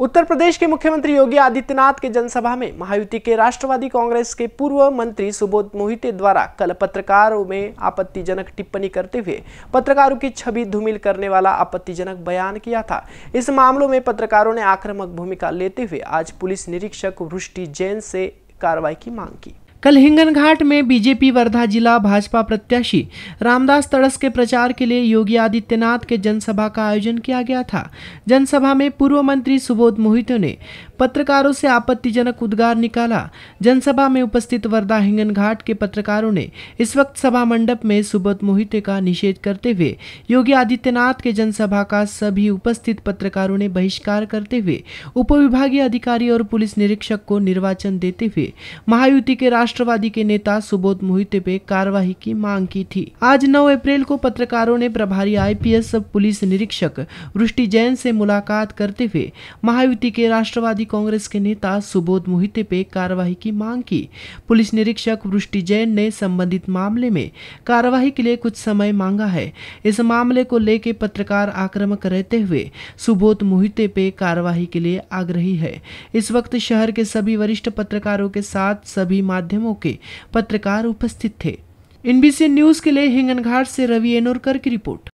उत्तर प्रदेश के मुख्यमंत्री योगी आदित्यनाथ के जनसभा में महायुति के राष्ट्रवादी कांग्रेस के पूर्व मंत्री सुबोध मोहिते द्वारा कल पत्रकारों में आपत्तिजनक टिप्पणी करते हुए पत्रकारों की छवि धूमिल करने वाला आपत्तिजनक बयान किया था इस मामलों में पत्रकारों ने आक्रामक भूमिका लेते हुए आज पुलिस निरीक्षक वृष्टि जैन से कार्रवाई की मांग की कल घाट में बीजेपी वर्धा जिला भाजपा प्रत्याशी रामदास तड़स के प्रचार के लिए योगी आदित्यनाथ के जनसभा का आयोजन किया गया था जनसभा में पूर्व मंत्री सुबोध मोहितो ने पत्रकारों से आपत्तिजनक उद्गार निकाला जनसभा में उपस्थित वर्धा हिंगन घाट के पत्रकारों ने इस वक्त सभा मंडप में सुबोध मोहिते का निषेध करते हुए योगी आदित्यनाथ के जनसभा का सभी उपस्थित पत्रकारों ने बहिष्कार करते हुए उप अधिकारी और पुलिस निरीक्षक को निर्वाचन देते हुए महायुति के राष्ट्रवादी के नेता सुबोध मोहिते पे कार्यवाही की मांग की थी आज नौ अप्रैल को पत्रकारों ने प्रभारी आई पुलिस निरीक्षक वृष्टि जैन से मुलाकात करते हुए महायुति के राष्ट्रवादी कांग्रेस के नेता सुबोध मोहिते पे कार्रवाई की मांग की पुलिस निरीक्षक वृष्टि जैन ने संबंधित मामले में कार्रवाई के लिए कुछ समय मांगा है इस मामले को लेकर पत्रकार आक्रमक रहते हुए सुबोध मोहिते पे कार्रवाई के लिए आग्रही है इस वक्त शहर के सभी वरिष्ठ पत्रकारों के साथ सभी माध्यमों के पत्रकार उपस्थित थे एनबीसी न्यूज के लिए हिंगनघाट से रवि एनोरकर की रिपोर्ट